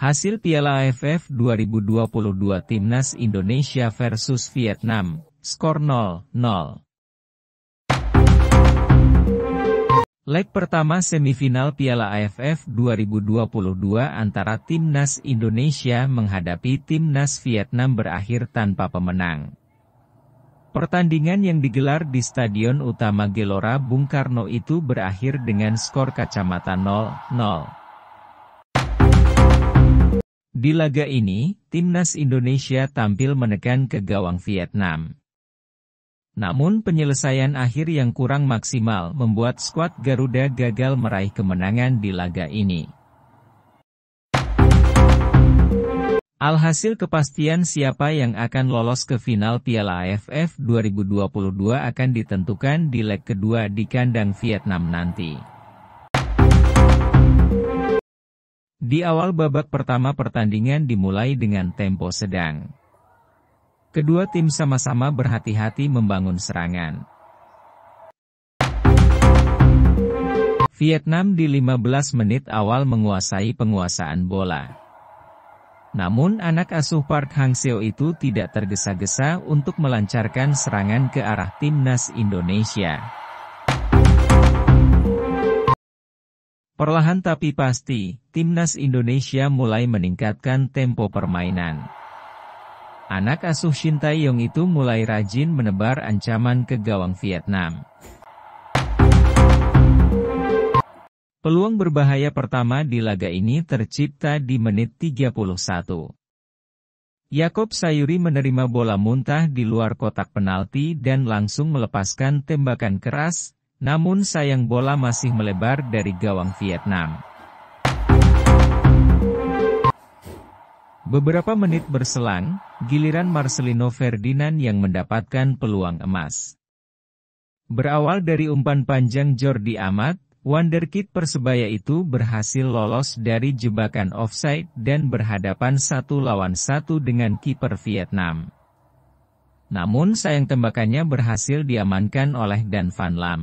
Hasil Piala AFF 2022 Timnas Indonesia versus Vietnam, skor 0-0. Leg pertama semifinal Piala AFF 2022 antara Timnas Indonesia menghadapi Timnas Vietnam berakhir tanpa pemenang. Pertandingan yang digelar di Stadion Utama Gelora Bung Karno itu berakhir dengan skor kacamata 0-0. Di laga ini, timnas Indonesia tampil menekan ke gawang Vietnam. Namun penyelesaian akhir yang kurang maksimal membuat skuad Garuda gagal meraih kemenangan di laga ini. Alhasil kepastian siapa yang akan lolos ke final Piala AFF 2022 akan ditentukan di leg kedua di kandang Vietnam nanti. Di awal babak pertama pertandingan dimulai dengan tempo sedang. Kedua tim sama-sama berhati-hati membangun serangan. Vietnam di 15 menit awal menguasai penguasaan bola. Namun anak asuh Park Hang Seo itu tidak tergesa-gesa untuk melancarkan serangan ke arah timnas Indonesia. Perlahan tapi pasti, timnas Indonesia mulai meningkatkan tempo permainan. Anak asuh Shin Tae-yong itu mulai rajin menebar ancaman ke gawang Vietnam. Peluang berbahaya pertama di laga ini tercipta di menit 31. Yakob Sayuri menerima bola muntah di luar kotak penalti dan langsung melepaskan tembakan keras, namun sayang bola masih melebar dari gawang Vietnam. Beberapa menit berselang, giliran Marcelino Ferdinand yang mendapatkan peluang emas. Berawal dari umpan panjang Jordi Amat, Wonderkid Persebaya itu berhasil lolos dari jebakan offside dan berhadapan satu lawan satu dengan kiper Vietnam. Namun sayang tembakannya berhasil diamankan oleh Dan Van Lam.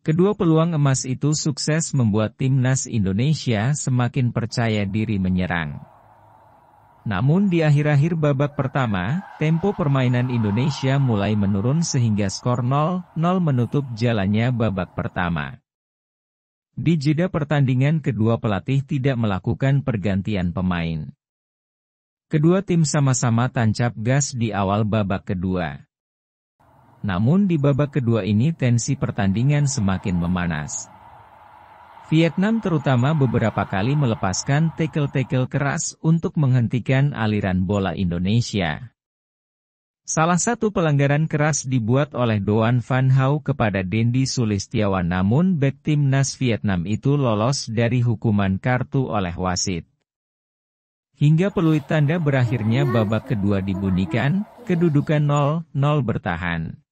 Kedua peluang emas itu sukses membuat timnas Indonesia semakin percaya diri menyerang. Namun di akhir-akhir babak pertama, tempo permainan Indonesia mulai menurun sehingga skor 0-0 menutup jalannya babak pertama. Di jeda pertandingan kedua pelatih tidak melakukan pergantian pemain. Kedua tim sama-sama tancap gas di awal babak kedua. Namun di babak kedua ini tensi pertandingan semakin memanas. Vietnam terutama beberapa kali melepaskan tekel-tekel keras untuk menghentikan aliran bola Indonesia. Salah satu pelanggaran keras dibuat oleh Doan Van Hau kepada Dendi Sulistiawan namun bek timnas Vietnam itu lolos dari hukuman kartu oleh wasit. Hingga peluit tanda berakhirnya babak kedua dibunyikan, kedudukan 0-0 bertahan.